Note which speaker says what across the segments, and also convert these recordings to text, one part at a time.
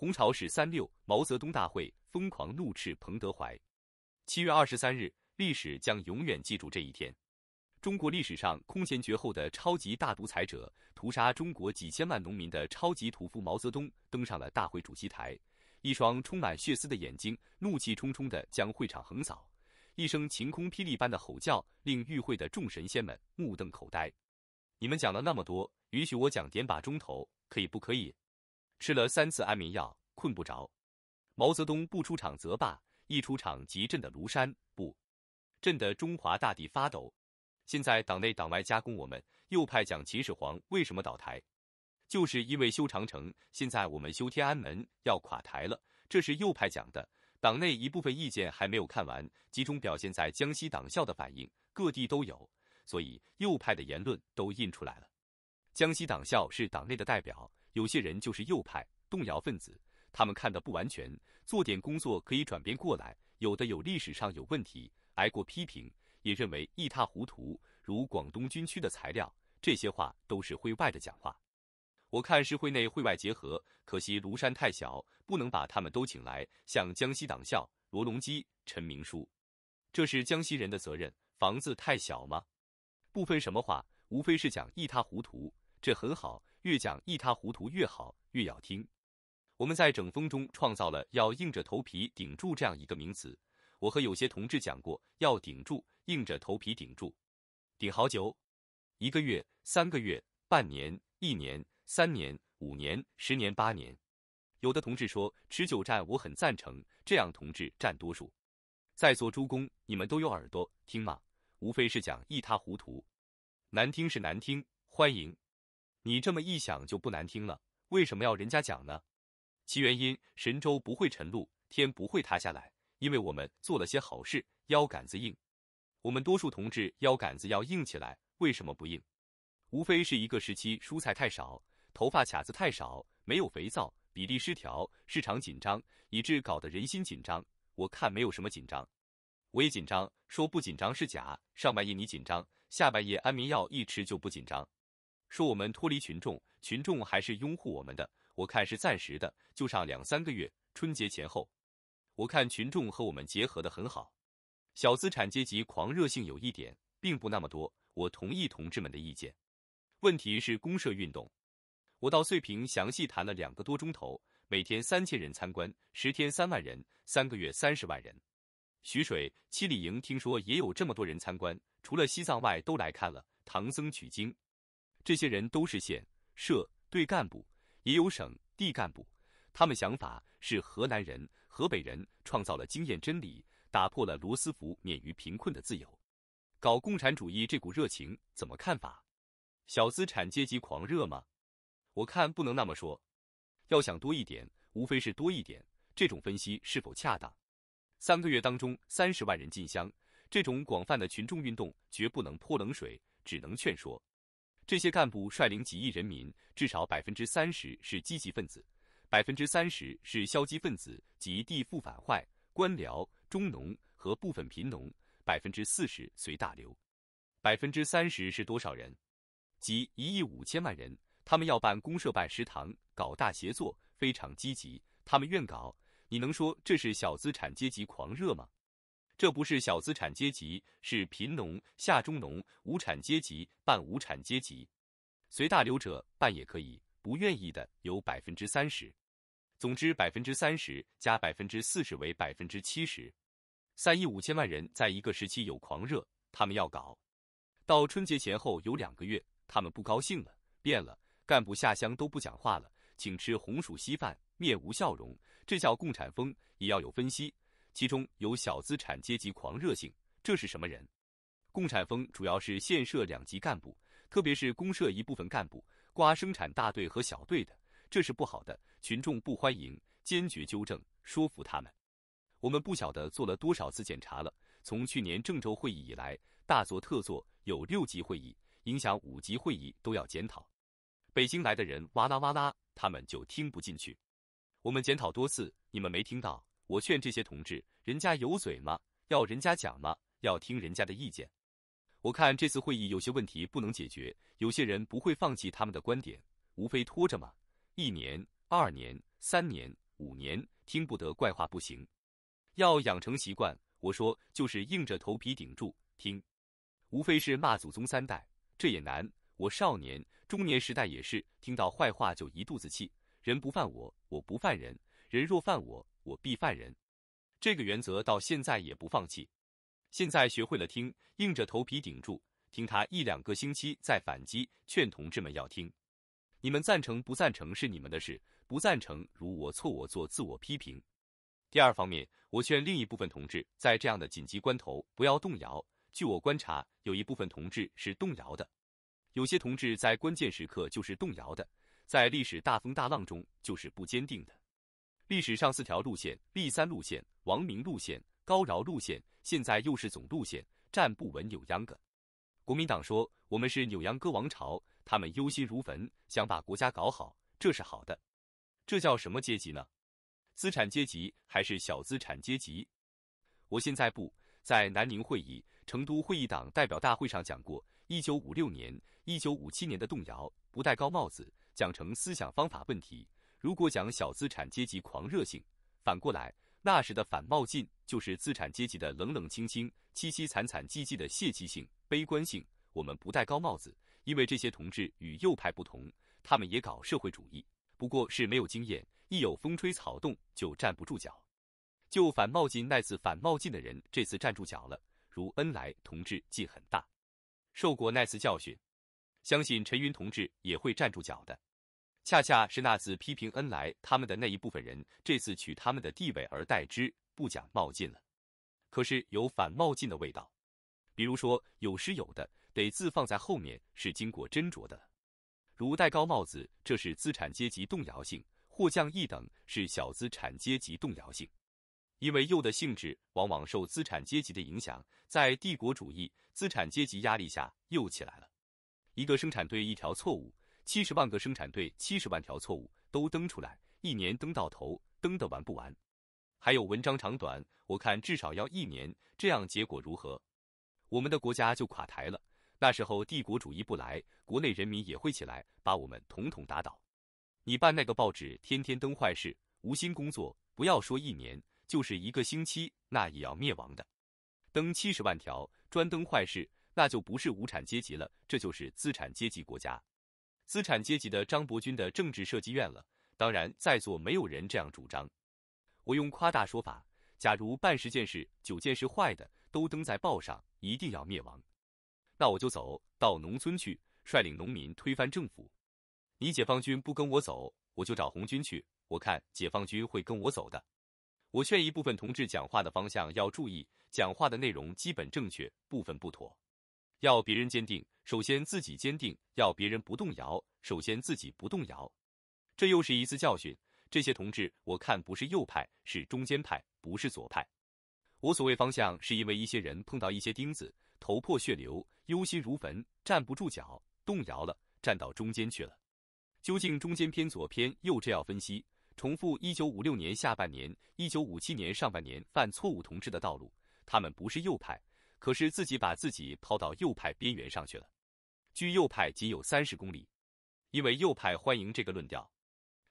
Speaker 1: 红朝史三六，毛泽东大会疯狂怒斥彭德怀。七月二十三日，历史将永远记住这一天。中国历史上空前绝后的超级大独裁者，屠杀中国几千万农民的超级屠夫毛泽东，登上了大会主席台，一双充满血丝的眼睛，怒气冲冲地将会场横扫，一声晴空霹雳般的吼叫，令与会的众神仙们目瞪口呆。你们讲了那么多，允许我讲点把钟头，可以不可以？吃了三次安眠药，困不着。毛泽东不出场则罢，一出场即震得庐山不震得中华大地发抖。现在党内党外加工我们，右派讲秦始皇为什么倒台，就是因为修长城。现在我们修天安门要垮台了，这是右派讲的。党内一部分意见还没有看完，集中表现在江西党校的反应，各地都有，所以右派的言论都印出来了。江西党校是党内的代表。有些人就是右派动摇分子，他们看的不完全，做点工作可以转变过来。有的有历史上有问题，挨过批评，也认为一塌糊涂。如广东军区的材料，这些话都是会外的讲话。我看是会内会外结合。可惜庐山太小，不能把他们都请来。像江西党校罗隆基、陈明书，这是江西人的责任。房子太小吗？不分什么话，无非是讲一塌糊涂，这很好。越讲一塌糊涂越好，越要听。我们在整风中创造了“要硬着头皮顶住”这样一个名词。我和有些同志讲过，要顶住，硬着头皮顶住，顶好久，一个月、三个月、半年、一年、三年、五年、十年、八年。有的同志说持久战，我很赞成。这样同志占多数。在座诸公，你们都有耳朵听吗？无非是讲一塌糊涂，难听是难听，欢迎。你这么一想就不难听了。为什么要人家讲呢？其原因，神州不会沉露，天不会塌下来，因为我们做了些好事，腰杆子硬。我们多数同志腰杆子要硬起来，为什么不硬？无非是一个时期蔬菜太少，头发卡子太少，没有肥皂，比例失调，市场紧张，以致搞得人心紧张。我看没有什么紧张，我也紧张。说不紧张是假。上半夜你紧张，下半夜安眠药一吃就不紧张。说我们脱离群众，群众还是拥护我们的。我看是暂时的，就上两三个月，春节前后。我看群众和我们结合得很好。小资产阶级狂热性有一点，并不那么多。我同意同志们的意见。问题是公社运动。我到遂平详细谈了两个多钟头，每天三千人参观，十天三万人，三个月三十万人。徐水七里营听说也有这么多人参观，除了西藏外都来看了《唐僧取经》。这些人都是县、社、队干部，也有省、地干部。他们想法是河南人、河北人创造了经验真理，打破了罗斯福免于贫困的自由。搞共产主义这股热情，怎么看法？小资产阶级狂热吗？我看不能那么说。要想多一点，无非是多一点。这种分析是否恰当？三个月当中，三十万人进乡，这种广泛的群众运动，绝不能泼冷水，只能劝说。这些干部率领几亿人民，至少百分之三十是积极分子，百分之三十是消极分子及地富反坏官僚中农和部分贫农，百分之四十随大流。百分之三十是多少人？即一亿五千万人。他们要办公社、办食堂、搞大协作，非常积极，他们愿搞。你能说这是小资产阶级狂热吗？这不是小资产阶级，是贫农、下中农、无产阶级、半无产阶级。随大流者办也可以，不愿意的有百分之三十。总之，百分之三十加百分之四十为百分之七十。三亿五千万人在一个时期有狂热，他们要搞。到春节前后有两个月，他们不高兴了，变了。干部下乡都不讲话了，请吃红薯稀饭，面无笑容。这叫共产风，也要有分析。其中有小资产阶级狂热性，这是什么人？共产风主要是县社两级干部，特别是公社一部分干部，刮生产大队和小队的，这是不好的，群众不欢迎，坚决纠正，说服他们。我们不晓得做了多少次检查了。从去年郑州会议以来，大做特做，有六级会议，影响五级会议都要检讨。北京来的人哇啦哇啦，他们就听不进去。我们检讨多次，你们没听到？我劝这些同志，人家有嘴吗？要人家讲吗？要听人家的意见？我看这次会议有些问题不能解决，有些人不会放弃他们的观点，无非拖着嘛，一年、二年、三年、五年，听不得怪话不行。要养成习惯，我说就是硬着头皮顶住听，无非是骂祖宗三代，这也难。我少年、中年时代也是，听到坏话就一肚子气，人不犯我，我不犯人，人若犯我。我必犯人，这个原则到现在也不放弃。现在学会了听，硬着头皮顶住，听他一两个星期再反击。劝同志们要听，你们赞成不赞成是你们的事，不赞成如我错我做自我批评。第二方面，我劝另一部分同志在这样的紧急关头不要动摇。据我观察，有一部分同志是动摇的，有些同志在关键时刻就是动摇的，在历史大风大浪中就是不坚定的。历史上四条路线，立三路线、王明路线、高饶路线，现在又是总路线，站不稳扭秧歌。国民党说我们是扭秧歌王朝，他们忧心如焚，想把国家搞好，这是好的。这叫什么阶级呢？资产阶级还是小资产阶级？我现在不在南宁会议、成都会议党代表大会上讲过，一九五六年、一九五七年的动摇，不戴高帽子，讲成思想方法问题。如果讲小资产阶级狂热性，反过来那时的反冒进就是资产阶级的冷冷清清、凄凄惨惨戚戚的泄气性、悲观性。我们不戴高帽子，因为这些同志与右派不同，他们也搞社会主义，不过是没有经验，一有风吹草动就站不住脚。就反冒进那次反冒进的人，这次站住脚了，如恩来同志劲很大，受过那次教训，相信陈云同志也会站住脚的。恰恰是那次批评恩来他们的那一部分人，这次取他们的地位而代之，不讲冒进了，可是有反冒进的味道。比如说，有时有的得字放在后面是经过斟酌的，如戴高帽子，这是资产阶级动摇性；或降一等，是小资产阶级动摇性。因为右的性质往往受资产阶级的影响，在帝国主义资产阶级压力下又起来了。一个生产队一条错误。七十万个生产队，七十万条错误都登出来，一年登到头，登得完不完？还有文章长短，我看至少要一年。这样结果如何？我们的国家就垮台了。那时候帝国主义不来，国内人民也会起来，把我们统统打倒。你办那个报纸，天天登坏事，无心工作，不要说一年，就是一个星期，那也要灭亡的。登七十万条，专登坏事，那就不是无产阶级了，这就是资产阶级国家。资产阶级的张伯钧的政治设计院了，当然在座没有人这样主张。我用夸大说法，假如办十件事，九件事坏的都登在报上，一定要灭亡，那我就走到农村去，率领农民推翻政府。你解放军不跟我走，我就找红军去，我看解放军会跟我走的。我劝一部分同志讲话的方向要注意，讲话的内容基本正确，部分不妥，要别人坚定。首先自己坚定，要别人不动摇，首先自己不动摇，这又是一次教训。这些同志，我看不是右派，是中间派，不是左派。我所谓方向，是因为一些人碰到一些钉子，头破血流，忧心如焚，站不住脚，动摇了，站到中间去了。究竟中间偏左偏右，这要分析。重复1956年下半年，1957年上半年犯错误同志的道路，他们不是右派，可是自己把自己抛到右派边缘上去了。距右派仅有三十公里，因为右派欢迎这个论调。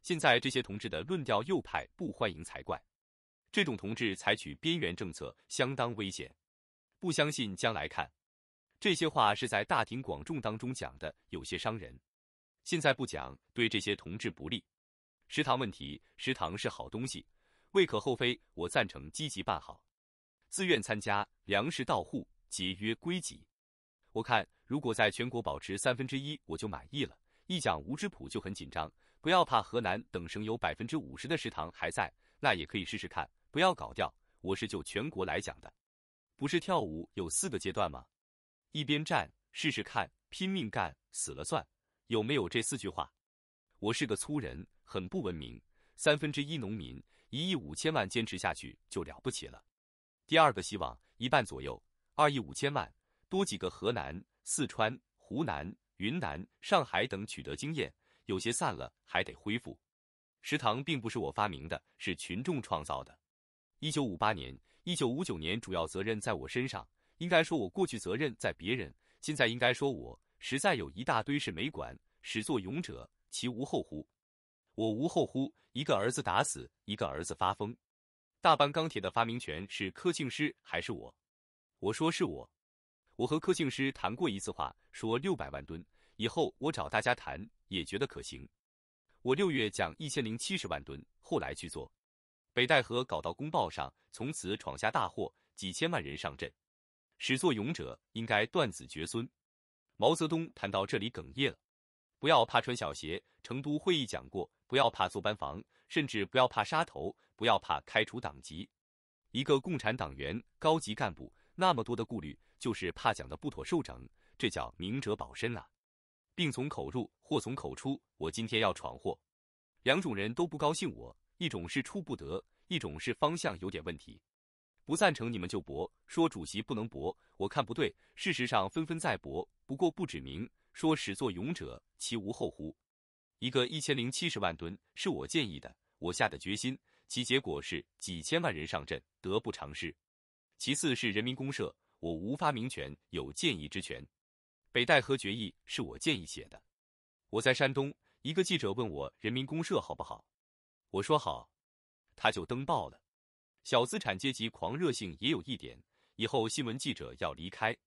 Speaker 1: 现在这些同志的论调，右派不欢迎才怪。这种同志采取边缘政策，相当危险。不相信将来看。这些话是在大庭广众当中讲的，有些伤人。现在不讲，对这些同志不利。食堂问题，食堂是好东西，未可厚非。我赞成积极办好，自愿参加，粮食到户，节约归己。我看。如果在全国保持三分之一，我就满意了。一讲吴知普就很紧张，不要怕，河南等省有百分之五十的食堂还在，那也可以试试看，不要搞掉。我是就全国来讲的，不是跳舞有四个阶段吗？一边站，试试看，拼命干，死了算，有没有这四句话？我是个粗人，很不文明。三分之一农民，一亿五千万坚持下去就了不起了。第二个希望一半左右，二亿五千万，多几个河南。四川、湖南、云南、上海等取得经验，有些散了还得恢复。食堂并不是我发明的，是群众创造的。一九五八年、一九五九年主要责任在我身上，应该说我过去责任在别人，现在应该说我实在有一大堆事没管。始作俑者，其无后乎？我无后乎？一个儿子打死，一个儿子发疯。大班钢铁的发明权是柯庆施还是我？我说是我。我和柯庆师谈过一次话，说六百万吨以后，我找大家谈也觉得可行。我六月讲一千零七十万吨，后来去做，北戴河搞到公报上，从此闯下大祸，几千万人上阵，始作俑者应该断子绝孙。毛泽东谈到这里哽咽了，不要怕穿小鞋，成都会议讲过，不要怕坐班房，甚至不要怕杀头，不要怕开除党籍。一个共产党员高级干部。那么多的顾虑，就是怕讲的不妥受整，这叫明哲保身啊。病从口入，祸从口出。我今天要闯祸，两种人都不高兴我，一种是出不得，一种是方向有点问题。不赞成你们就驳，说主席不能驳，我看不对。事实上纷纷在驳，不过不指名。说始作俑者，其无后乎？一个一千零七十万吨是我建议的，我下的决心，其结果是几千万人上阵，得不偿失。其次是人民公社，我无发明权，有建议之权。北戴河决议是我建议写的。我在山东，一个记者问我人民公社好不好，我说好，他就登报了。小资产阶级狂热性也有一点。以后新闻记者要离开，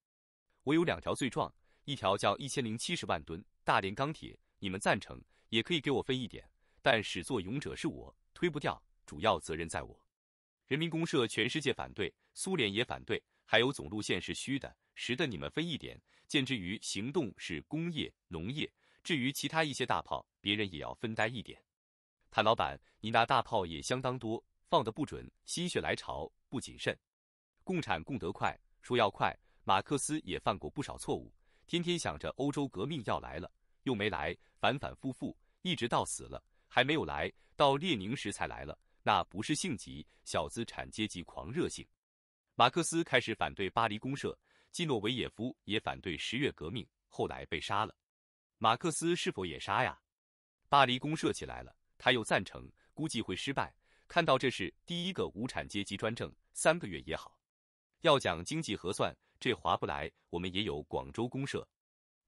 Speaker 1: 我有两条罪状，一条叫一千零七十万吨大连钢铁，你们赞成也可以给我分一点，但始作俑者是我，推不掉，主要责任在我。人民公社，全世界反对。苏联也反对，还有总路线是虚的，实的你们分一点。见之于行动是工业、农业，至于其他一些大炮，别人也要分担一点。谭老板，你那大炮也相当多，放的不准，心血来潮，不谨慎。共产共得快，说要快，马克思也犯过不少错误，天天想着欧洲革命要来了，又没来，反反复复，一直到死了还没有来，到列宁时才来了，那不是性急，小资产阶级狂热性。马克思开始反对巴黎公社，季诺维也夫也反对十月革命，后来被杀了。马克思是否也杀呀？巴黎公社起来了，他又赞成，估计会失败。看到这是第一个无产阶级专政，三个月也好。要讲经济核算，这划不来。我们也有广州公社，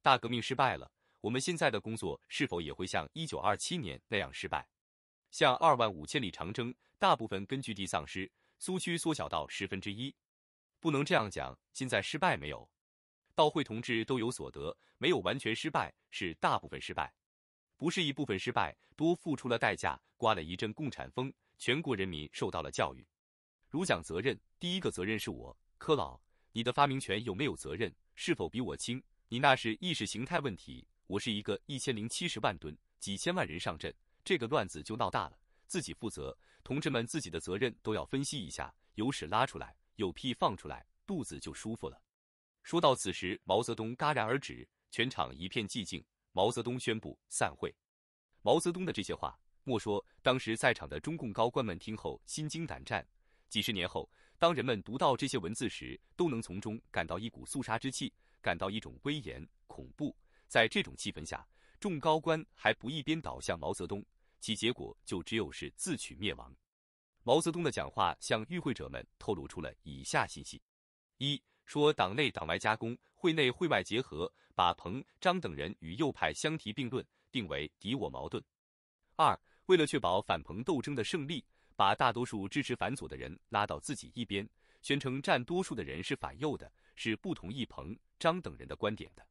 Speaker 1: 大革命失败了，我们现在的工作是否也会像一九二七年那样失败？像二万五千里长征，大部分根据地丧失。苏区缩小到十分之一，不能这样讲。现在失败没有，道会同志都有所得，没有完全失败，是大部分失败，不是一部分失败。多付出了代价，刮了一阵共产风，全国人民受到了教育。如讲责任，第一个责任是我，柯老，你的发明权有没有责任？是否比我轻？你那是意识形态问题。我是一个一千零七十万吨，几千万人上阵，这个乱子就闹大了，自己负责。同志们自己的责任都要分析一下，有屎拉出来，有屁放出来，肚子就舒服了。说到此时，毛泽东戛然而止，全场一片寂静。毛泽东宣布散会。毛泽东的这些话，莫说当时在场的中共高官们听后心惊胆战，几十年后，当人们读到这些文字时，都能从中感到一股肃杀之气，感到一种威严恐怖。在这种气氛下，众高官还不一边倒向毛泽东？其结果就只有是自取灭亡。毛泽东的讲话向与会者们透露出了以下信息：一、说党内党外加工会内会外结合，把彭、张等人与右派相提并论，定为敌我矛盾；二、为了确保反彭斗争的胜利，把大多数支持反左的人拉到自己一边，宣称占多数的人是反右的，是不同意彭、张等人的观点的。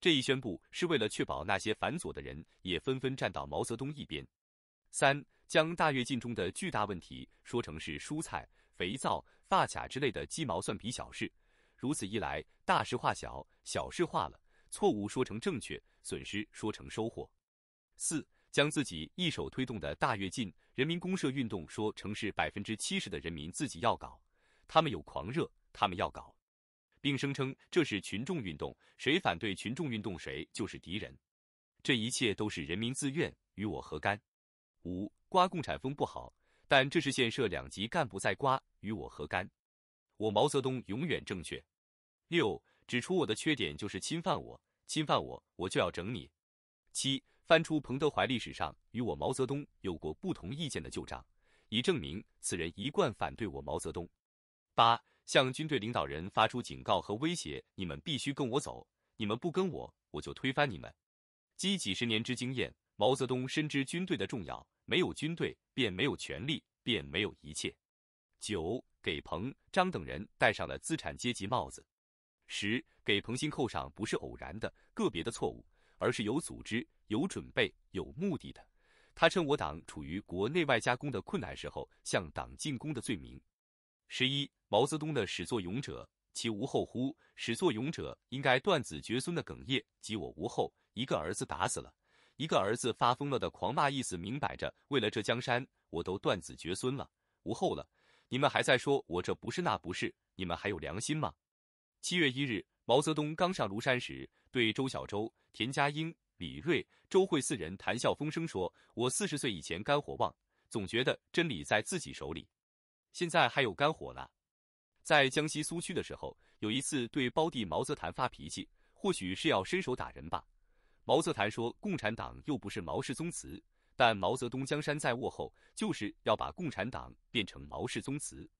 Speaker 1: 这一宣布是为了确保那些反左的人也纷纷站到毛泽东一边。三将大跃进中的巨大问题说成是蔬菜、肥皂、发卡之类的鸡毛蒜皮小事，如此一来，大事化小，小事化了，错误说成正确，损失说成收获。四将自己一手推动的大跃进、人民公社运动说成是百分之七十的人民自己要搞，他们有狂热，他们要搞，并声称这是群众运动，谁反对群众运动，谁就是敌人。这一切都是人民自愿，与我何干？五刮共产风不好，但这是县社两级干部在刮，与我何干？我毛泽东永远正确。六指出我的缺点就是侵犯我，侵犯我，我就要整你。七翻出彭德怀历史上与我毛泽东有过不同意见的旧账，以证明此人一贯反对我毛泽东。八向军队领导人发出警告和威胁：你们必须跟我走，你们不跟我，我就推翻你们。积几十年之经验，毛泽东深知军队的重要。没有军队，便没有权利，便没有一切。九，给彭、张等人戴上了资产阶级帽子。十，给彭新扣上不是偶然的、个别的错误，而是有组织、有准备、有目的的。他趁我党处于国内外夹攻的困难时候，向党进攻的罪名。十一，毛泽东的始作俑者，其无后乎？始作俑者应该断子绝孙的哽咽即我无后，一个儿子打死了。一个儿子发疯了的狂骂，意思明摆着，为了这江山，我都断子绝孙了，无后了。你们还在说我这不是那不是？你们还有良心吗？七月一日，毛泽东刚上庐山时，对周小舟、田家英、李瑞、周慧四人谈笑风生，说：“我四十岁以前肝火旺，总觉得真理在自己手里，现在还有肝火了。”在江西苏区的时候，有一次对胞弟毛泽谭发脾气，或许是要伸手打人吧。毛泽东说：“共产党又不是毛氏宗祠，但毛泽东江山在握后，就是要把共产党变成毛氏宗祠。”